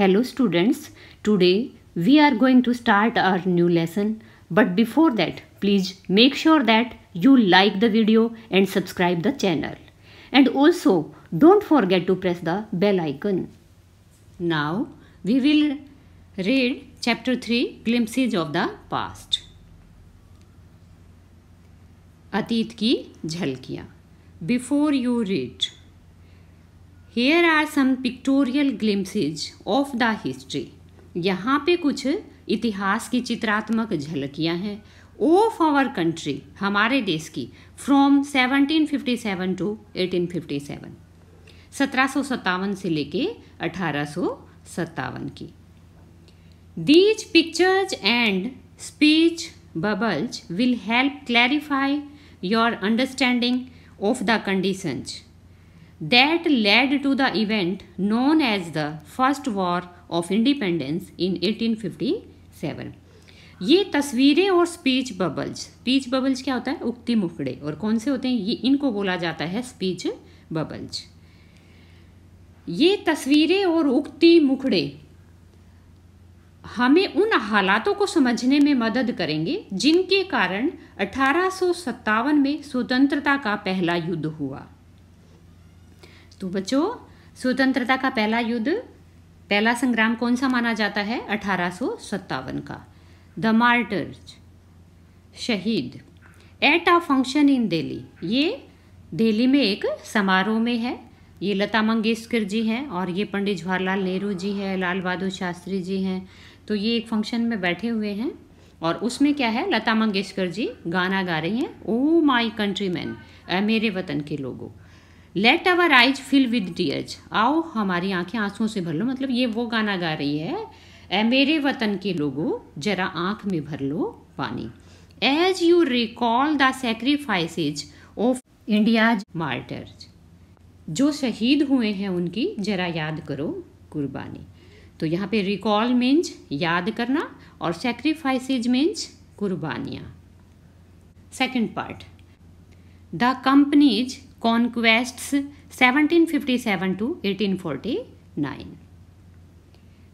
Hello students, today we are going to start our new lesson. But before that, please make sure that you like the video and subscribe the channel. And also, don't forget to press the bell icon. Now, we will read chapter 3, Glimpses of the Past. अतीत की झलकियाँ before you here are some pictorial glimpses of the history यहाँ पे कुछ इतिहास की चित्रात्मक झलकियाँ हैं ऑफ आवर कंट्री हमारे देश की फ्रॉम 1757 टू 1857 सत्रह से लेके अठारह की these pictures and speech bubbles will help clarify your understanding of the conditions that led to the event known as the First War of Independence in 1857. ये तस्वीरें और स्पीच बबल्स स्पीच बबल्स क्या होता है उक्ति मुखड़े और कौन से होते हैं ये इनको बोला जाता है स्पीच बबल्स ये तस्वीरें और उक्ति मुखड़े हमें उन हालातों को समझने में मदद करेंगे जिनके कारण अठारह में स्वतंत्रता का पहला युद्ध हुआ तो बच्चों स्वतंत्रता का पहला युद्ध पहला संग्राम कौन सा माना जाता है अठारह का द मार्टर्स शहीद at a function in Delhi ये दिल्ली में एक समारोह में है ये लता मंगेशकर जी हैं और ये पंडित जवाहरलाल नेहरू जी हैं लाल बहादुर शास्त्री जी हैं तो ये एक फंक्शन में बैठे हुए हैं और उसमें क्या है लता मंगेशकर जी गाना गा रही हैं ओ माई कंट्री मैन मेरे वतन के लोगों let our eyes fill with tears आओ हमारी आंखें आंसुओं से भर लो मतलब ये वो गाना गा रही है ए मेरे वतन के लोगों जरा आंख में भर लो पानी as you recall the sacrifices of India's martyrs जो शहीद हुए हैं उनकी जरा याद करो कुर्बानी तो यहाँ पे रिकॉल मीन्स याद करना और सेक्रीफाइसेज मीन्स कुर्बानियाँ second part the companies fifty 1757 to 1849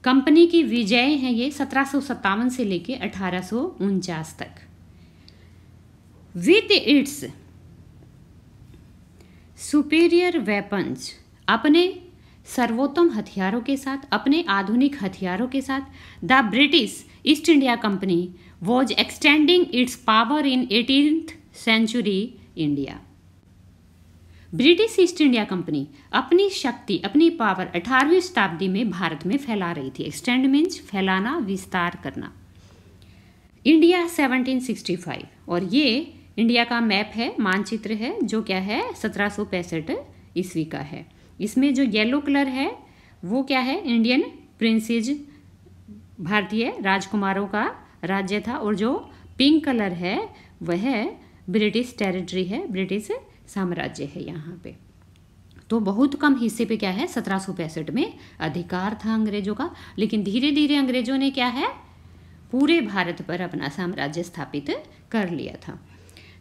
company की विजय हैं ये सत्रह से लेके अठारह तक विद इट्स सुपीरियर वेपन्स अपने सर्वोत्तम हथियारों के साथ अपने आधुनिक हथियारों के साथ the British East India company was extending its power in eighteen century India British East India company अपनी शक्ति अपनी पावर 18वीं शताब्दी में भारत में फैला रही थी एक्सटेंड मीन्स फैलाना विस्तार करना इंडिया 1765 और ये इंडिया का मैप है मानचित्र है जो क्या है सत्रह ईस्वी का है इसमें जो येलो कलर है वो क्या है इंडियन प्रिंसेज भारतीय राजकुमारों का राज्य था और जो पिंक कलर है वह ब्रिटिश टेरिटरी है ब्रिटिश साम्राज्य है यहाँ पे तो बहुत कम हिस्से पे क्या है सत्रह में अधिकार था अंग्रेजों का लेकिन धीरे धीरे अंग्रेजों ने क्या है पूरे भारत पर अपना साम्राज्य स्थापित कर लिया था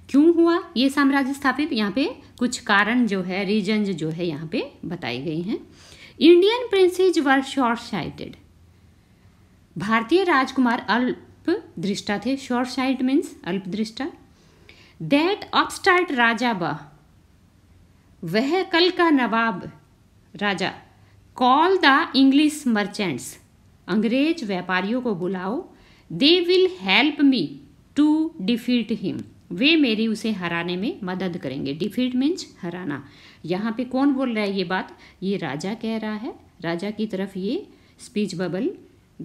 क्यों हुआ ये साम्राज्य स्थापित यहाँ पे कुछ कारण जो है रीजन जो है यहाँ पे बताई गई हैं Indian princes were short sighted भारतीय राजकुमार अल्प दृष्टा थे शॉर्ट साइट मीन्स अल्प दृष्टा दैट अपस्टार्ट राजा ब वह कल का नवाब राजा कॉल द इंग्लिश मर्चेंट्स अंग्रेज व्यापारियों को बुलाओ they will help me to defeat him वे मेरी उसे हराने में मदद करेंगे डिफीट मीन्स हराना यहाँ पे कौन बोल रहा है ये बात ये राजा कह रहा है राजा की तरफ ये स्पीच बबल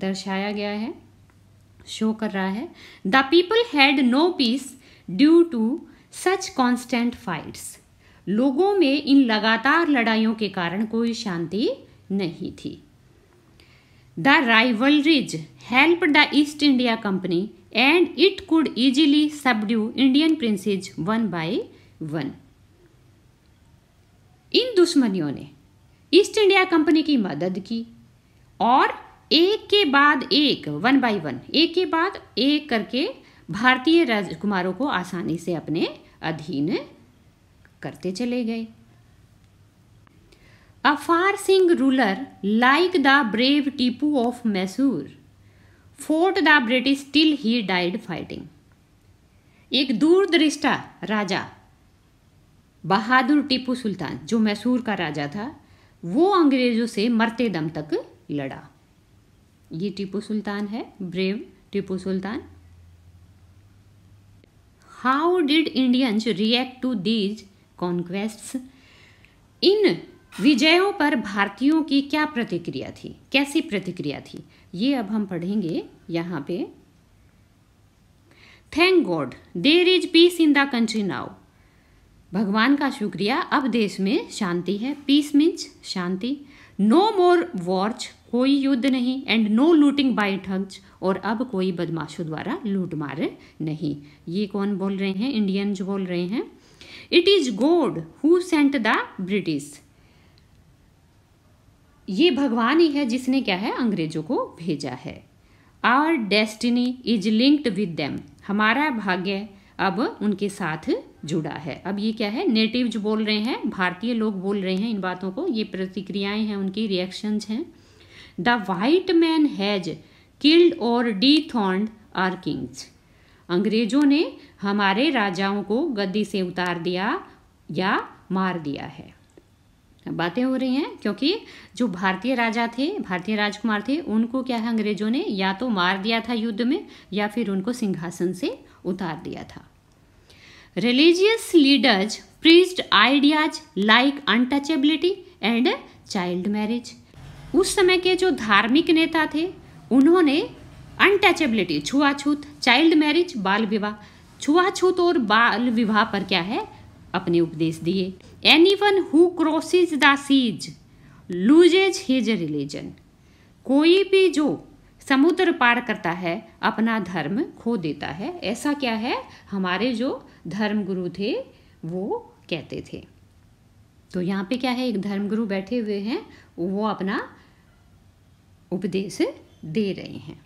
दर्शाया गया है शो कर रहा है the people had no peace due to such constant fights लोगों में इन लगातार लड़ाइयों के कारण कोई शांति नहीं थी the rivalries helped the East India company and it could easily subdue Indian princes one by one इन दुश्मनियों ने ईस्ट इंडिया कंपनी की मदद की और एक के बाद एक वन बाय वन एक के बाद एक करके भारतीय राजकुमारों को आसानी से अपने अधीन करते चले गए a far seeing ruler like the brave Tipu of Mysore fought the British till he died fighting एक दूरदृष्टा राजा बहादुर टीपू सुल्तान जो मैसूर का राजा था वो अंग्रेजों से मरते दम तक लड़ा ये टीपू सुल्तान है brave Tipu Sultan how did Indians react to these conquests इन विजयों पर भारतीयों की क्या प्रतिक्रिया थी कैसी प्रतिक्रिया थी ये अब हम पढ़ेंगे यहाँ पे thank God there is peace in the country now भगवान का शुक्रिया अब देश में शांति है पीस मीन्स शांति नो मोर वॉर्च कोई युद्ध नहीं and no looting by thugs और अब कोई बदमाशों द्वारा लूट मार नहीं ये कौन बोल रहे हैं इंडियंस बोल रहे हैं it is God who sent the British ये भगवान ही है जिसने क्या है अंग्रेजों को भेजा है our destiny is linked with them हमारा भाग्य अब उनके साथ जुड़ा है अब ये क्या है जो बोल रहे हैं भारतीय लोग बोल रहे हैं इन बातों को ये प्रतिक्रियाएं हैं उनकी रिएक्शंस हैं the white man has killed or dethroned our kings अंग्रेजों ने हमारे राजाओं को गद्दी से उतार दिया या मार दिया है बातें हो रही हैं क्योंकि जो भारतीय राजा थे भारतीय राजकुमार थे उनको क्या है अंग्रेजों ने या तो मार दिया था युद्ध में या फिर उनको सिंहासन से उतार दिया था religious leaders preached ideas like untouchability and child marriage उस समय के जो धार्मिक नेता थे उन्होंने अनटचेबिलिटी छुआछूत चाइल्ड मैरिज बाल विवाह छुआछूत और बाल विवाह पर क्या है अपने उपदेश दिए anyone who crosses the seas loses his religion कोई भी जो समुद्र पार करता है अपना धर्म खो देता है ऐसा क्या है हमारे जो धर्म गुरु थे वो कहते थे तो यहाँ पे क्या है एक धर्म गुरु बैठे हुए हैं वो अपना उपदेश दे रहे हैं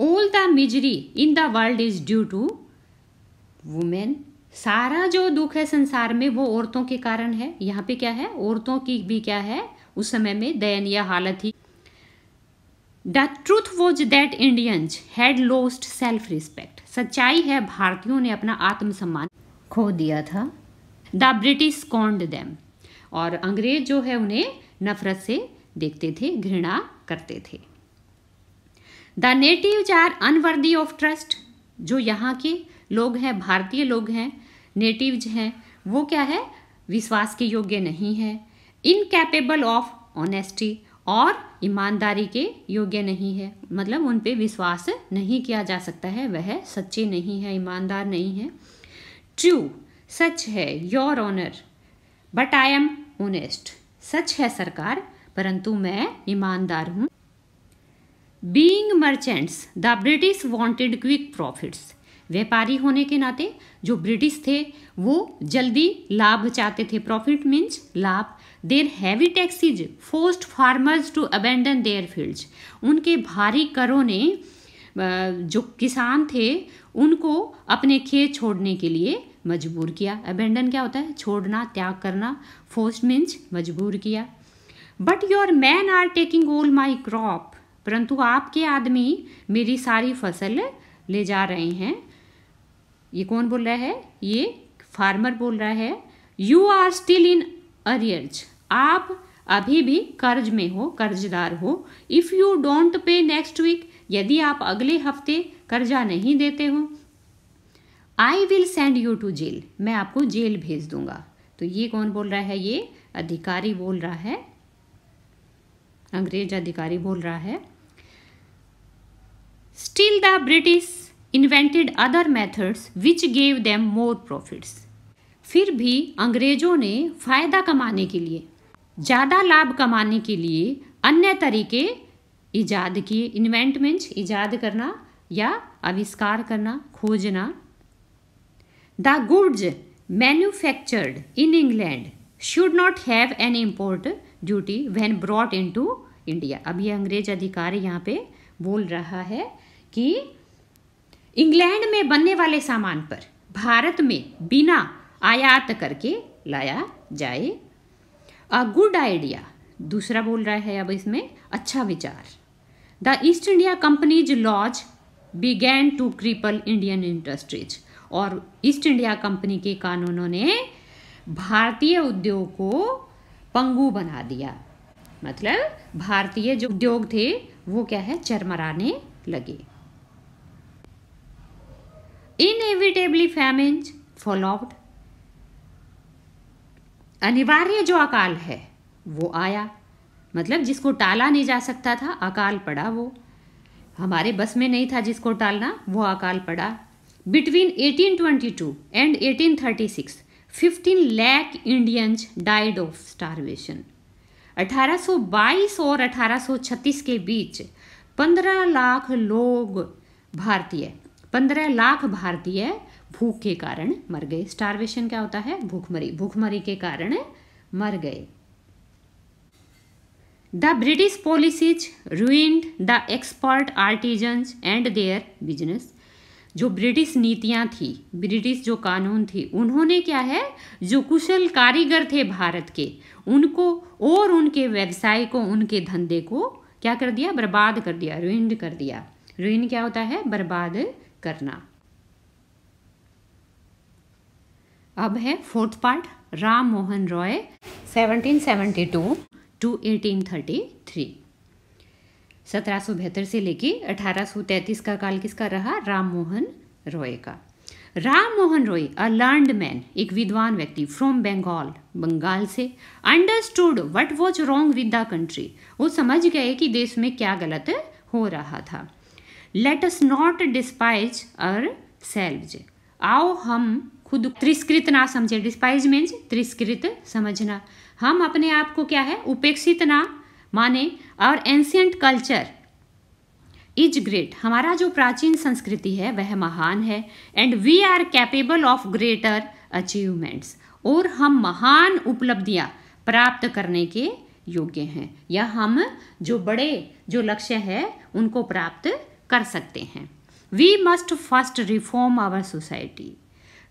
all the misery in the world is due to women सारा जो दुख है संसार में वो औरतों के कारण है यहाँ पे क्या है औरतों की भी क्या है उस समय में दयनीय हालत थी the truth was that Indians had lost self respect सच्चाई है भारतीयों ने अपना आत्मसम्मान खो दिया था द ब्रिटिश कॉन्ड दैम और अंग्रेज जो है उन्हें नफरत से देखते थे घृणा करते थे the native are unworthy of trust जो यहाँ के लोग हैं भारतीय लोग हैं नेटिवज हैं वो क्या है विश्वास के योग्य नहीं है इनकेपेबल ऑफ ऑनेस्टी और ईमानदारी के योग्य नहीं है मतलब उन पर विश्वास नहीं किया जा सकता है वह सच्चे नहीं है ईमानदार नहीं है ट्रू सच है your honour but I am honest सच है सरकार परंतु मैं ईमानदार हूँ being merchants the British wanted quick profits व्यापारी होने के नाते जो ब्रिटिश थे वो जल्दी लाभ चाहते थे प्रॉफिट मीन्स लाभ their heavy taxes forced farmers to abandon their fields उनके भारी करों ने जो किसान थे उनको अपने खेत छोड़ने के लिए मजबूर किया अबेंडन क्या होता है छोड़ना त्याग करना फोर्स्ड मीन्स मजबूर किया but your man are taking all my crop परंतु आपके आदमी मेरी सारी फसल ले जा रहे हैं ये कौन बोल रहा है ये फार्मर बोल रहा है you are still in arrears आप अभी भी कर्ज में हो कर्जदार हो if you don't pay next week यदि आप अगले हफ्ते कर्जा नहीं देते हो I will send you to jail मैं आपको जेल भेज दूंगा तो ये कौन बोल रहा है ये अधिकारी बोल रहा है अंग्रेज अधिकारी बोल रहा है still the British invented other methods which gave them more profits फिर भी अंग्रेजों ने फ़ायदा कमाने के लिए ज़्यादा लाभ कमाने के लिए अन्य तरीके ईजाद किए इन्वेंटमेंट ईजाद करना या आविष्कार करना खोजना the goods manufactured in England should not have an import duty when brought into India अब ये अंग्रेज अधिकारी यहाँ पे बोल रहा है कि इंग्लैंड में बनने वाले सामान पर भारत में बिना आयात करके लाया जाए अ गुड आइडिया दूसरा बोल रहा है अब इसमें अच्छा विचार the East India company's laws began to cripple Indian industries और ईस्ट इंडिया कंपनी के कानूनों ने भारतीय उद्योग को पंगु बना दिया मतलब भारतीय जो उद्योग थे वो क्या है चरमराने लगे इनएविटेबली फैमिन फॉलोड अनिवार्य जो अकाल है वो आया मतलब जिसको टाला नहीं जा सकता था अकाल पड़ा वो हमारे बस में नहीं था जिसको टालना वो अकाल पड़ा between 1822 and 1836 fifteen lakh Indians died of starvation 1822 और 1836 के बीच 15 लाख लोग भारतीय 15 लाख भारतीय भूख के कारण मर गए स्टारवेशन क्या होता है भूखमरी भूखमरी के कारण मर गए the British policies ruined the expert artisans and their business जो ब्रिटिश नीतियाँ थी ब्रिटिश जो कानून थी उन्होंने क्या है जो कुशल कारीगर थे भारत के उनको और उनके व्यवसाय को उनके धंधे को क्या कर दिया बर्बाद कर दिया रुइंड कर दिया रुइंड क्या होता है बर्बाद करना अब है fourth part Ram Mohan Roy 1772 to to eighteen thirty three सत्रह से लेके अठारह का काल किसका रहा राम मोहन रॉय का Ram Mohan Roy a learned man एक विद्वान व्यक्ति फ्रॉम बंगाल बंगाल से understood what was wrong with the country वो समझ गए कि देश में क्या गलत हो रहा था लेट अस नॉट डिस्पाइज और सेल्वज आओ हम खुद तिरस्कृत ना समझे डिस्पाइज मीन्स तिरस्कृत समझना हम अपने आप को क्या है उपेक्षित ना माने और एंशियंट कल्चर इज ग्रेट हमारा जो प्राचीन संस्कृति है वह महान है and we are capable of greater achievements और हम महान उपलब्धियां प्राप्त करने के योग्य हैं या हम जो बड़े जो लक्ष्य है उनको प्राप्त कर सकते हैं we must first reform our society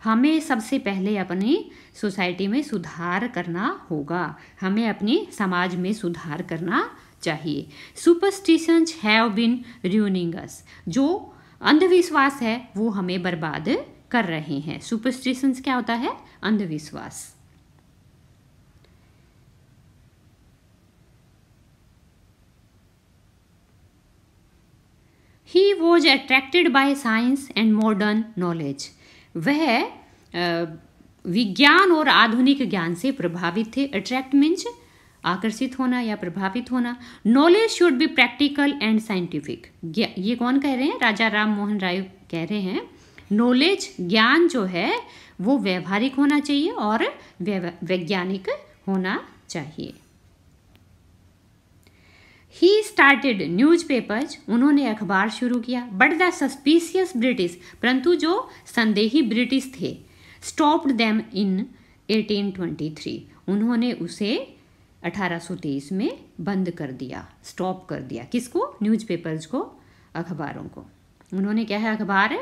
हमें सबसे पहले अपनी सोसाइटी में सुधार करना होगा हमें अपने समाज में सुधार करना चाहिए सुपरस्टिशंस हैव बिन रूनिंग जो अंधविश्वास है वो हमें बर्बाद कर रहे हैं सुपरस्टिशंस क्या होता है अंधविश्वास he was attracted by science and modern knowledge वह विज्ञान और आधुनिक ज्ञान से प्रभावित थे अट्रैक्ट मीन्स आकर्षित होना या प्रभावित होना knowledge should be practical and scientific ये कौन कह रहे हैं राजा राम मोहन राय कह रहे हैं नॉलेज ज्ञान जो है वो व्यवहारिक होना चाहिए और वैज्ञानिक होना चाहिए ही स्टार्टेड न्यूज पेपर्स उन्होंने अखबार शुरू किया बट द सस्पिशियस ब्रिटिश परंतु जो संदेही ब्रिटिश थे स्टॉप्ड देम इन 1823 उन्होंने उसे 1823 में बंद कर दिया स्टॉप कर दिया किसको पेपर्स को अखबारों को उन्होंने क्या है अखबार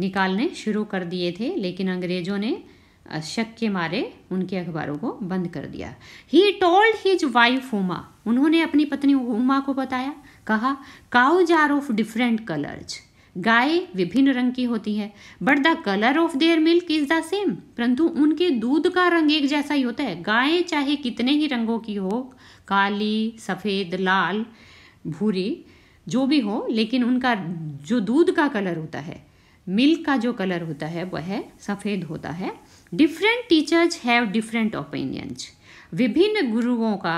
निकालने शुरू कर दिए थे लेकिन अंग्रेज़ों ने शक के मारे उनके अखबारों को बंद कर दिया he told his wife Uma उन्होंने अपनी पत्नी उमा को बताया कहा cows are of different colours गाय विभिन्न रंग की होती है but the colour of their milk is the same परंतु उनके दूध का रंग एक जैसा ही होता है गाय चाहे कितने ही रंगों की हो काली सफ़ेद लाल भूरी जो भी हो लेकिन उनका जो दूध का कलर होता है मिल्क का जो कलर होता है वह सफ़ेद होता है different teachers have different opinions विभिन्न गुरुओं का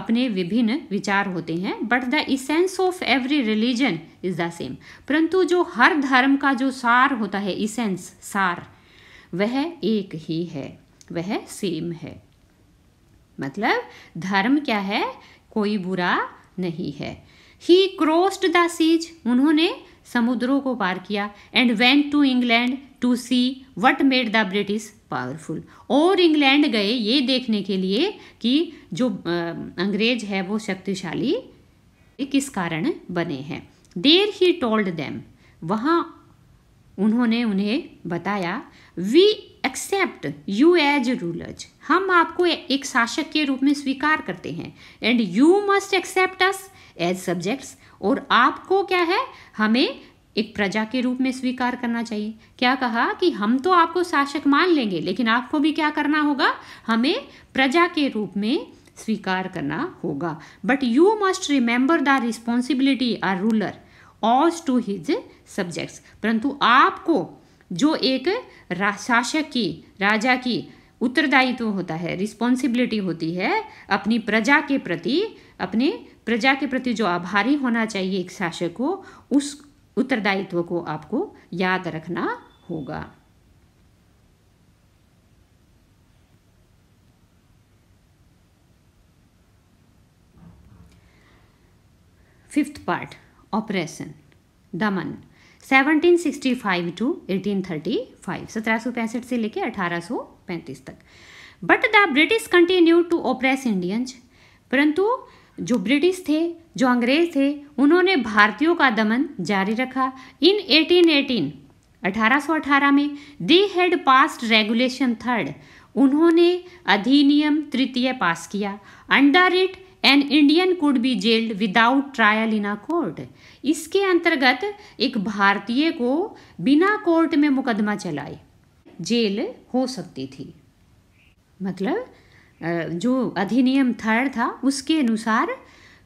अपने विभिन्न विचार होते हैं but the essence of every religion is the same परंतु जो हर धर्म का जो सार होता है इसेंस सार वह एक ही है वह सेम है मतलब धर्म क्या है कोई बुरा नहीं है ही क्रॉस्ड द सीज उन्होंने समुद्रों को पार किया and went to England to see what made the British powerful और इंग्लैंड गए ये देखने के लिए कि जो अंग्रेज है वो शक्तिशाली किस कारण बने हैं देर ही टोल्ड देम वहाँ उन्होंने उन्हें बताया we accept you as rulers हम आपको एक शासक के रूप में स्वीकार करते हैं and you must accept us as subjects और आपको क्या है हमें एक प्रजा के रूप में स्वीकार करना चाहिए क्या कहा कि हम तो आपको शासक मान लेंगे लेकिन आपको भी क्या करना होगा हमें प्रजा के रूप में स्वीकार करना होगा but you must remember the responsibility our ruler owes to his subjects परंतु आपको जो एक शासक की राजा की उत्तरदायित्व तो होता है रिस्पॉन्सिबिलिटी होती है अपनी प्रजा के प्रति अपने प्रजा के प्रति जो आभारी होना चाहिए एक शासक को उस उत्तरदायित्व को आपको याद रखना होगा फिफ्थ पार्ट ऑपरेशन दमन 1765 टू 1835 सत्रह से लेके 1835 तक but the British continue to oppress Indians परंतु जो ब्रिटिश थे जो अंग्रेज थे उन्होंने भारतीयों का दमन जारी रखा इन 1818 1818 में they had passed regulation third उन्होंने अधिनियम तृतीय पास किया under it an Indian could be jailed without trial in a court इसके अंतर्गत एक भारतीय को बिना कोर्ट में मुकदमा चलाए जेल हो सकती थी मतलब जो अधिनियम थर्ड था उसके अनुसार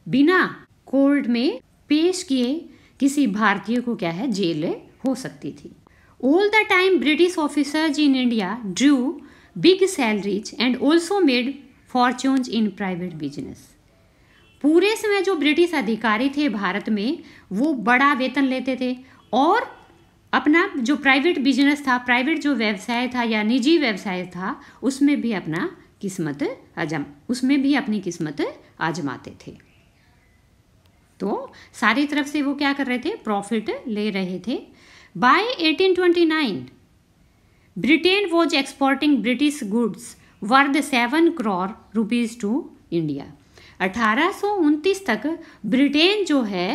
बिना कोर्ट में पेश किए किसी भारतीय को क्या है जेल हो सकती थी all the time British officers in India drew big salaries and also made fortunes in private business पूरे समय जो ब्रिटिश अधिकारी थे भारत में वो बड़ा वेतन लेते थे और अपना जो प्राइवेट बिजनेस था प्राइवेट जो व्यवसाय था या निजी व्यवसाय था उसमें भी अपना किस्मत आजम उसमें भी अपनी किस्मत आजमाते थे तो सारी तरफ से वो क्या कर रहे थे प्रॉफिट ले रहे थे by 1829 Britain was exporting British goods worth seven crore rupees to India अठारह तक ब्रिटेन जो है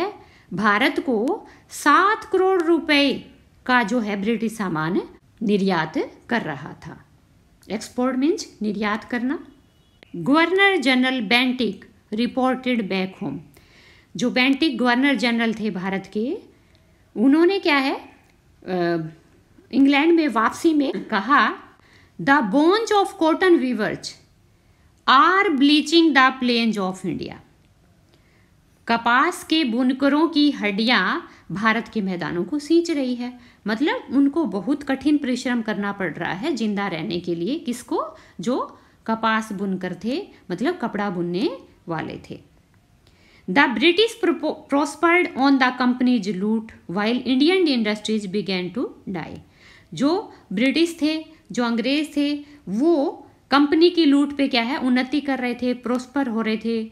भारत को सात करोड़ रुपए का जो है ब्रिटिश सामान निर्यात कर रहा था एक्सपोर्ट मीन्स निर्यात करना governor general Bentinck reported back home जो बैंटिक गवर्नर जनरल थे भारत के उन्होंने क्या है इंग्लैंड में वापसी में कहा the bones of cotton weavers are bleaching the plains of India कपास के बुनकरों की हड्डियां भारत के मैदानों को सींच रही है मतलब उनको बहुत कठिन परिश्रम करना पड़ रहा है जिंदा रहने के लिए किसको जो कपास बुनकर थे मतलब कपड़ा बुनने वाले थे the British prospered on the company's loot while Indian industries began to die जो ब्रिटिश थे जो अंग्रेज थे वो कंपनी की लूट पे क्या है उन्नति कर रहे थे प्रोस्पर हो रहे थे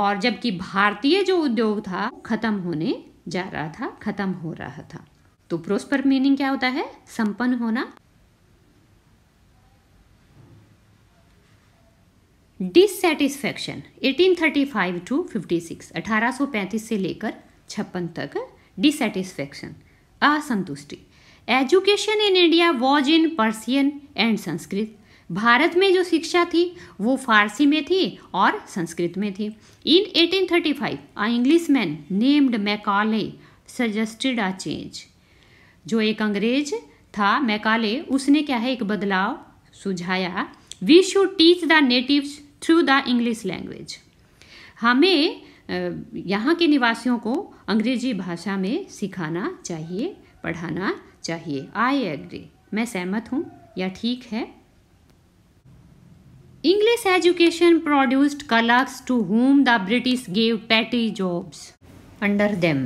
और जबकि भारतीय जो उद्योग था खत्म होने जा रहा था खत्म हो रहा था तो प्रोस्पर मीनिंग क्या होता है संपन्न होना डिससेटिस्फैक्शन 1835 टू 56 1835 से लेकर छप्पन तक डिससेटिस्फैक्शन असंतुष्टि education in India was in Persian and Sanskrit भारत में जो शिक्षा थी वो फारसी में थी और संस्कृत में थी in 1835 a man named Macaulay suggested a change जो एक अंग्रेज था मैकाले उसने क्या है एक बदलाव सुझाया we should teach the native through the English language हमें यहाँ के निवासियों को अंग्रेजी भाषा में सिखाना चाहिए पढ़ाना चाहिए आई एग्री मैं सहमत हूँ या ठीक है English education produced clerks to whom the British gave petty jobs under them.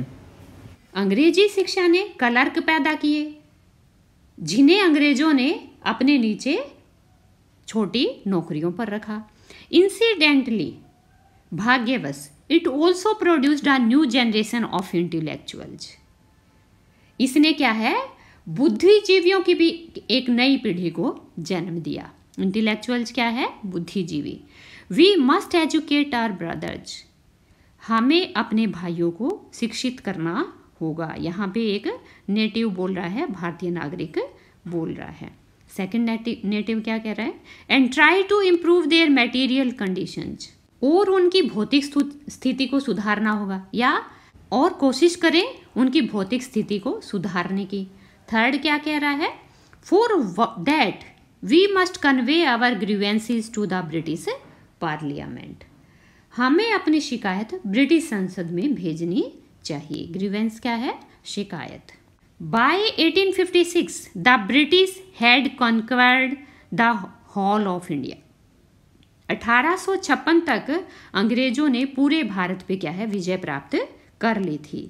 अंग्रेजी शिक्षा ने क्लर्क पैदा किए जिन्हें अंग्रेजों ने अपने नीचे छोटी नौकरियों पर रखा इंसिडेंटली भाग्यवश it also produced a new generation of intellectuals इसने क्या है बुद्धिजीवियों की भी एक नई पीढ़ी को जन्म दिया इंटेलेक्चुअल्स क्या है बुद्धिजीवी we must educate our brothers हमें अपने भाइयों को शिक्षित करना होगा यहाँ पे एक नेटिव बोल रहा है भारतीय नागरिक बोल रहा है सेकेंड नेटिव क्या कह रहा है and try to improve their material conditions और उनकी भौतिक स्थिति को सुधारना होगा या और कोशिश करें उनकी भौतिक स्थिति को सुधारने की थर्ड क्या कह रहा है for that we must convey our grievances to the British parliament हमें अपनी शिकायत ब्रिटिश संसद में भेजनी चाहिए ग्रीवेंस क्या है शिकायत by 1856 the British had conquered the whole of India 1856 तक अंग्रेजों ने पूरे भारत पे क्या है विजय प्राप्त कर ली थी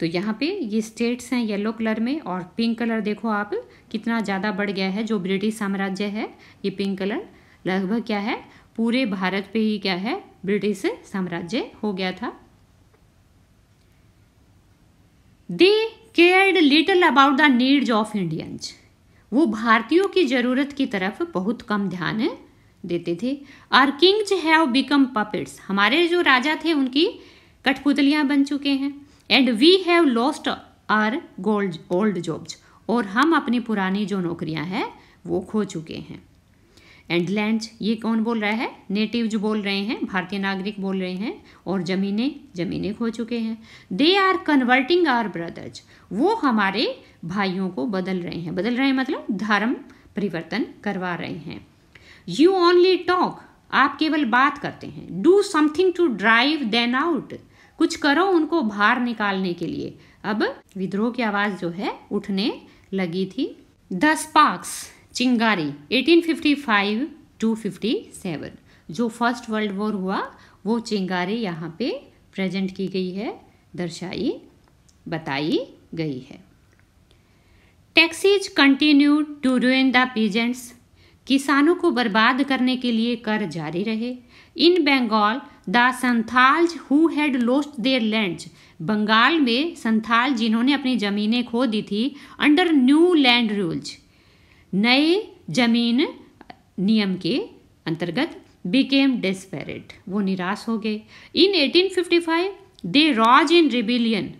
तो यहाँ पे ये स्टेट्स हैं येलो कलर में और पिंक कलर देखो आप कितना ज़्यादा बढ़ गया है जो ब्रिटिश साम्राज्य है ये पिंक कलर लगभग क्या है पूरे भारत पे ही क्या है ब्रिटिश साम्राज्य हो गया था they cared little about the needs of Indians वो भारतीयों की ज़रूरत की तरफ बहुत कम ध्यान देते थे our kings have become puppets हमारे जो राजा थे उनकी कठपुतलियां बन चुके हैं and we have lost our gold old jobs और हम अपनी पुरानी जो नौकरियां हैं वो खो चुके हैं एंड लैंड ये कौन बोल रहा है नेटिव जो बोल रहे हैं भारतीय नागरिक बोल रहे हैं और ज़मीनें ज़मीनें खो चुके हैं they are converting our brothers वो हमारे भाइयों को बदल रहे हैं बदल रहे हैं मतलब धर्म परिवर्तन करवा रहे हैं यू ओनली टॉक आप केवल बात करते हैं do something to drive them out कुछ करो उनको बाहर निकालने के लिए अब विद्रोह की आवाज़ जो है उठने लगी थी द स्पार्क्स चिंगारी 1855 टू 57 जो फर्स्ट वर्ल्ड वॉर हुआ वो चिंगारी यहाँ पे प्रेजेंट की गई है दर्शाई बताई गई है taxes continue to ruin the peasants किसानों को बर्बाद करने के लिए कर जारी रहे in Bengal the Santhals who had lost their land Bengal में संथाल जिन्होंने अपनी ज़मीनें खो दी थी अंडर न्यू लैंड रूल्स नए जमीन नियम के अंतर्गत बिकेम डेस्पेरेट वो निराश हो गए इन 1855 दे रॉज इन रिबिलियन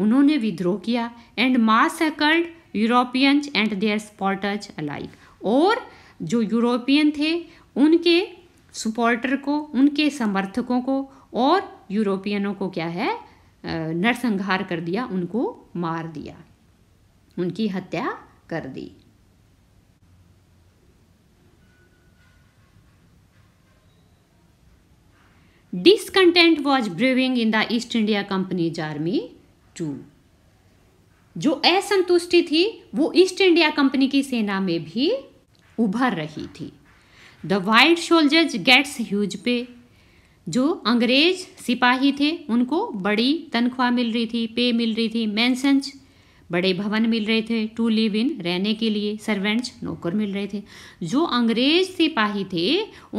उन्होंने विद्रोह किया and massacred Europeans and their supporters alike और जो यूरोपियन थे उनके सपोर्टर को उनके समर्थकों को और यूरोपियनों को क्या है नरसंहार कर दिया उनको मार दिया उनकी हत्या कर दी discontent was brewing in the East India Company's army too जो असंतुष्टि थी वो ईस्ट इंडिया कंपनी की सेना में भी उभर रही थी the white soldiers gets huge pay जो अंग्रेज सिपाही थे उनको बड़ी तनख्वाह मिल रही थी पे मिल रही थी मैंसन्स बड़े भवन मिल रहे थे टू लिव इन रहने के लिए सर्वेंट्स नौकर मिल रहे थे जो अंग्रेज सिपाही थे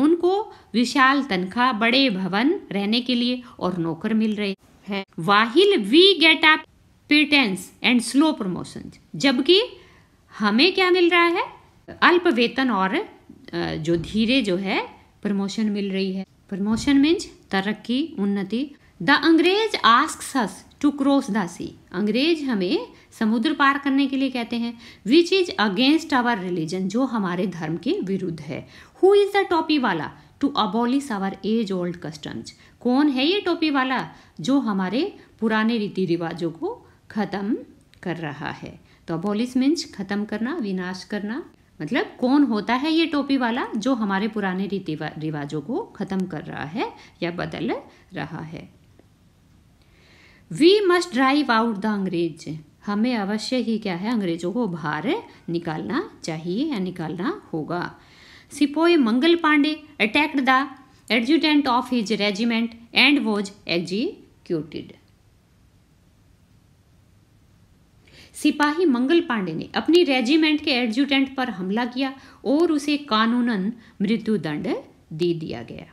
उनको विशाल तनख्वाह बड़े भवन रहने के लिए और नौकर मिल रहे हैं while we get up pittance and slow promotion जबकि हमें क्या मिल रहा है अल्प वेतन और जो धीरे जो है प्रमोशन मिल रही है प्रमोशन मीन्स तरक्की उन्नति द अंग्रेज asks us to cross the sea अंग्रेज हमें समुद्र पार करने के लिए कहते हैं which is against our religion जो हमारे धर्म के विरुद्ध है हु इज द टॉपी वाला to abolish our age old customs कौन है ये टोपी वाला जो हमारे पुराने रीति रिवाजों को ख़त्म कर रहा है तो अबोलिस मीन्स ख़त्म करना विनाश करना मतलब कौन होता है ये टोपी वाला जो हमारे पुराने रीति रिवाजों को ख़त्म कर रहा है या बदल रहा है we must drive out the अंग्रेज हमें अवश्य ही क्या है अंग्रेजों को बाहर निकालना चाहिए या निकालना होगा sepoy Mangal Pandey attacked the adjutant of his regiment and was executed सिपाही मंगल पांडे ने अपनी रेजिमेंट के एडजुटेंट पर हमला किया और उसे कानूनन मृत्युदंड दे दिया गया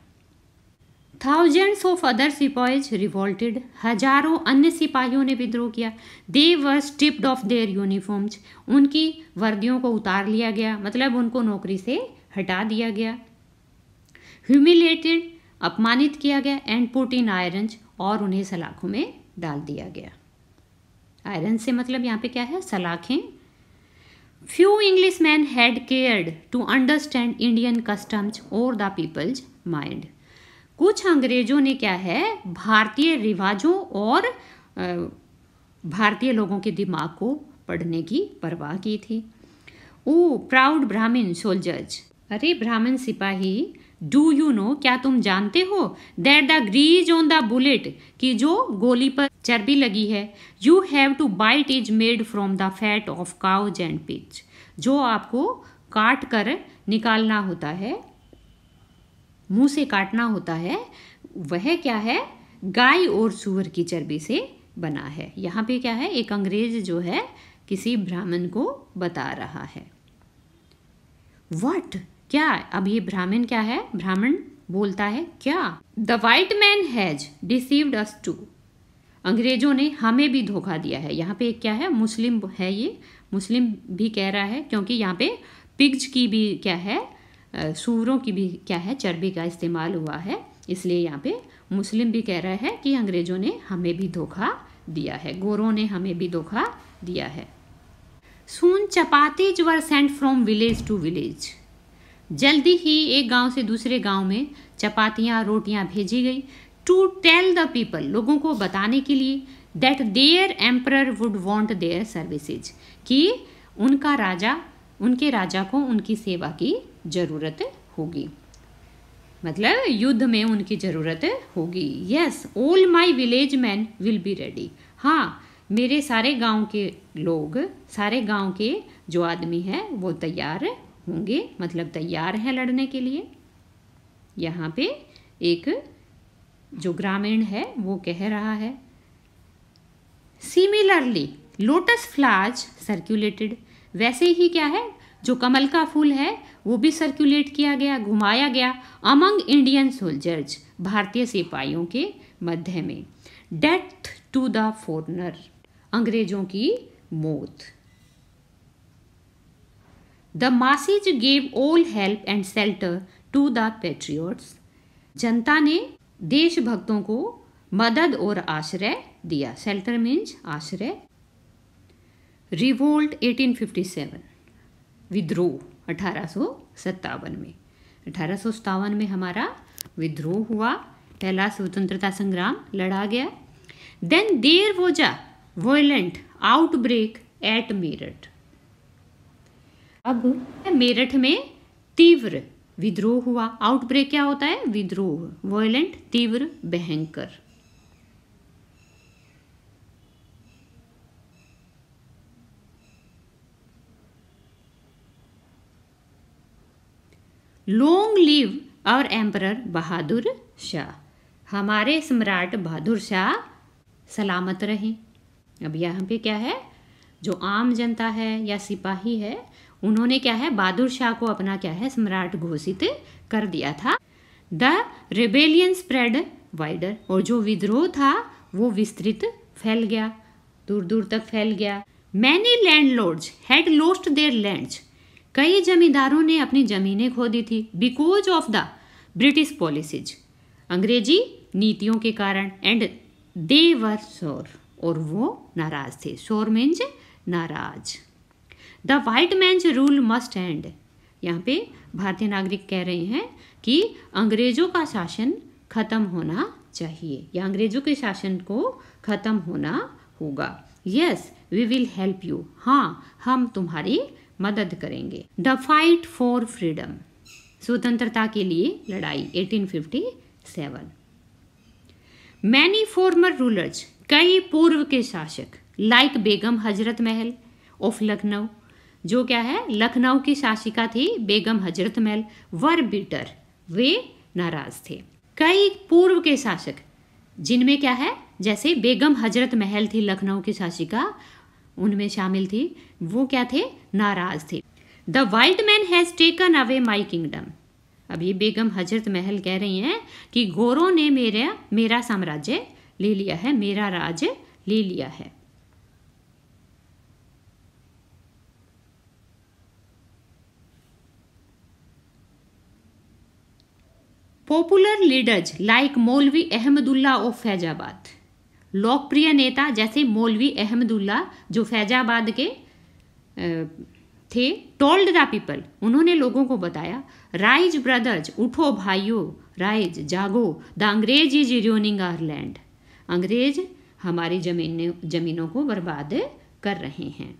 thousands of other sipahis revolted हजारों अन्य सिपाहियों ने विद्रोह किया they were stripped of their uniforms उनकी वर्दियों को उतार लिया गया मतलब उनको नौकरी से हटा दिया गया ह्यूमिलेटेड अपमानित किया गया एंड पुट इन आयरन और उन्हें सलाखों में डाल दिया गया आयरन से मतलब यहाँ पे क्या है सलाखें few English man had cared to understand Indian customs और द पीपल्स माइंड कुछ अंग्रेजों ने क्या है भारतीय रिवाजों और भारतीय लोगों के दिमाग को पढ़ने की परवाह की थी ओ प्राउड ब्राह्मण सोल्जर्स अरे ब्राह्मण सिपाही डू यू नो क्या तुम जानते हो that the grease on the bullet कि जो गोली पर चर्बी लगी है you have to bite is made from the fat of cows and pigs जो आपको काट कर निकालना होता है मुंह से काटना होता है वह क्या है गाय और सुअर की चर्बी से बना है यहाँ पे क्या है एक अंग्रेज जो है किसी ब्राह्मण को बता रहा है वट क्या अब ये ब्राह्मण क्या है ब्राह्मण बोलता है क्या the white man has deceived us too अंग्रेज़ों ने हमें भी धोखा दिया है यहाँ पे क्या है मुस्लिम है ये मुस्लिम भी कह रहा है क्योंकि यहाँ पे पिग्ज की भी क्या है सूरों की भी क्या है चर्बी का इस्तेमाल हुआ है इसलिए यहाँ पे मुस्लिम भी कह रहा है कि अंग्रेज़ों ने हमें भी धोखा दिया है गोरों ने हमें भी धोखा दिया है soon chapatis were sent from village to village जल्दी ही एक गांव से दूसरे गांव में चपातियां रोटियां भेजी गई टू टेल द पीपल लोगों को बताने के लिए that their emperor would want their services कि उनका राजा उनके राजा को उनकी सेवा की ज़रूरत होगी मतलब युद्ध में उनकी ज़रूरत होगी yes all my village man will be ready हाँ मेरे सारे गांव के लोग सारे गांव के जो आदमी हैं वो तैयार होंगे मतलब तैयार हैं लड़ने के लिए यहाँ पे एक जो ग्रामीण है वो कह रहा है सिमिलरली लोटस फ्लाज सर्कुलेटेड वैसे ही क्या है जो कमल का फूल है वो भी सर्कुलेट किया गया घुमाया गया अमंग इंडियन सोल्जर्स भारतीय सिपाहियों के मध्य में डेथ टू द फोरनर अंग्रेजों की मौत the masses gave all help and shelter to the patriots जनता ने देशभक्तों को मदद और आश्रय दिया शेल्टर मीन्स आश्रय रिवोल्ट 1857 विद्रोह अठारह में अठारह में हमारा विद्रोह हुआ पहला स्वतंत्रता संग्राम लड़ा गया then there was a violent outbreak at Meerut अब मेरठ में तीव्र विद्रोह हुआ आउटब्रेक क्या होता है विद्रोह वॉयलेंट तीव्र भयंकर लॉन्ग लिव और एम्पर बहादुर शाह हमारे सम्राट बहादुर शाह सलामत रहे अब यहाँ पे क्या है जो आम जनता है या सिपाही है उन्होंने क्या है बहादुर शाह को अपना क्या है सम्राट घोषित कर दिया था द रेबेलियन स्प्रेड वाइडर और जो विद्रोह था वो विस्तृत फैल गया दूर दूर तक फैल गया many landlords had lost their land कई जमींदारों ने अपनी ज़मीनें खो दी थी because of the British policies अंग्रेजी नीतियों के कारण एंड दे वर शोर और वो नाराज़ थे शोर मीन्स नाराज़ the white man's rule must end यहाँ पे भारतीय नागरिक कह रहे हैं कि अंग्रेजों का शासन खत्म होना चाहिए या अंग्रेजों के शासन को खत्म होना होगा yes we will help you हाँ हम तुम्हारी मदद करेंगे द फाइट फॉर फ्रीडम स्वतंत्रता के लिए लड़ाई 1857 मैनी फॉर्मर रूलर्स कई पूर्व के शासक लाइक बेगम हजरत महल ऑफ लखनऊ जो क्या है लखनऊ की शासिका थी बेगम हजरत महल वर बिटर वे नाराज थे कई पूर्व के शासक जिनमें क्या है जैसे बेगम हजरत महल थी लखनऊ की शासिका उनमें शामिल थी वो क्या थे नाराज थे the white man has taken away my kingdom अब ये बेगम हजरत महल कह रही हैं कि गोरों ने मेरा मेरा साम्राज्य ले लिया है मेरा राज्य ले लिया है पॉपुलर लीडर्स लाइक मौलवी अहमदुल्ला ऑफ फैजाबाद लोकप्रिय नेता जैसे मौलवी अहमदुल्ला जो फैजाबाद के थे टोल्ड द पीपल उन्होंने लोगों को बताया राइज ब्रदर्स उठो भाइयों राइज जागो द अंग्रेज इज र्यूनिंग आर लैंड अंग्रेज हमारी जमीन जमीनों को बर्बाद कर रहे हैं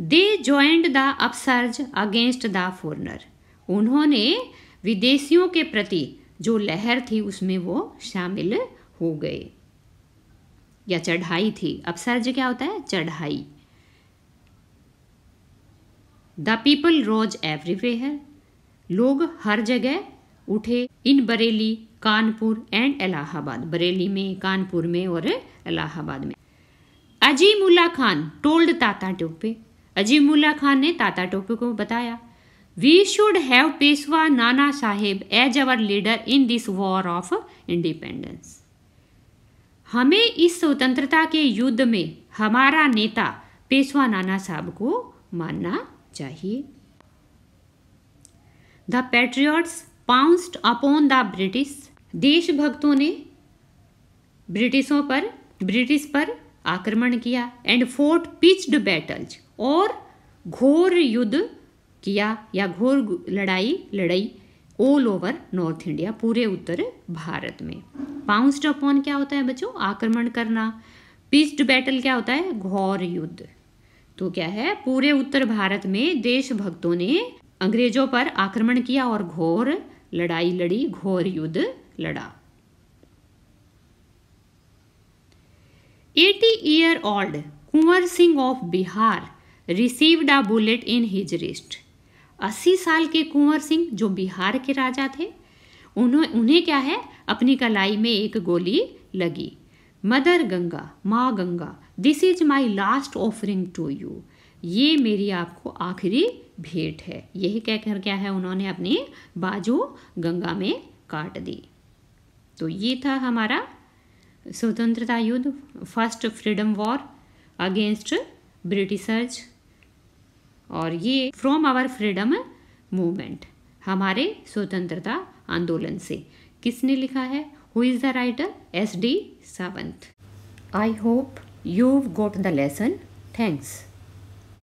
they joined the upsurge against the foreigner उन्होंने विदेशियों के प्रति जो लहर थी उसमें वो शामिल हो गए या चढ़ाई थी अपसर्ज क्या होता है चढ़ाई द पीपल रोज एवरीवेयर लोग हर जगह उठे इन बरेली कानपुर एंड इलाहाबाद बरेली में कानपुर में और इलाहाबाद में अजीमुल्ला खान टोल्ड ताता टोपे अजीमुल्ला खान ने ताता टोपे को बताया we should have Peshwa Nana Saheb as our leader in this war of independence हमें इस स्वतंत्रता के युद्ध में हमारा नेता पेशवा नाना साहब को मानना चाहिए the patriots pounced upon the British देशभक्तों ने ब्रिटिशों पर ब्रिटिश पर आक्रमण किया एंड फोर्ट पिच्ड बैटल्स और घोर युद्ध किया या घोर लड़ाई लड़ाई ऑल ओवर नॉर्थ इंडिया पूरे उत्तर भारत में बाउंस्ड अपॉन क्या होता है बच्चों आक्रमण करना पिस्ड बैटल क्या होता है घोर युद्ध तो क्या है पूरे उत्तर भारत में देशभक्तों ने अंग्रेजों पर आक्रमण किया और घोर लड़ाई लड़ी घोर युद्ध लड़ा eighty year old Kunwar Singh of Bihar received a bullet in his wrist अस्सी साल के कुंवर सिंह जो बिहार के राजा थे उन्होंने उन्हें क्या है अपनी कलाई में एक गोली लगी मदर गंगा माँ Ganga this is my last offering to you ये मेरी आपको आखिरी भेंट है यही कहकर क्या है उन्होंने अपनी बाजू गंगा में काट दी तो ये था हमारा स्वतंत्रता युद्ध first freedom war against Britishers और ये फ्रॉम आवर फ्रीडम मूवमेंट हमारे स्वतंत्रता आंदोलन से किसने लिखा है who is the writer S D Sawant I hope you got the lesson thanks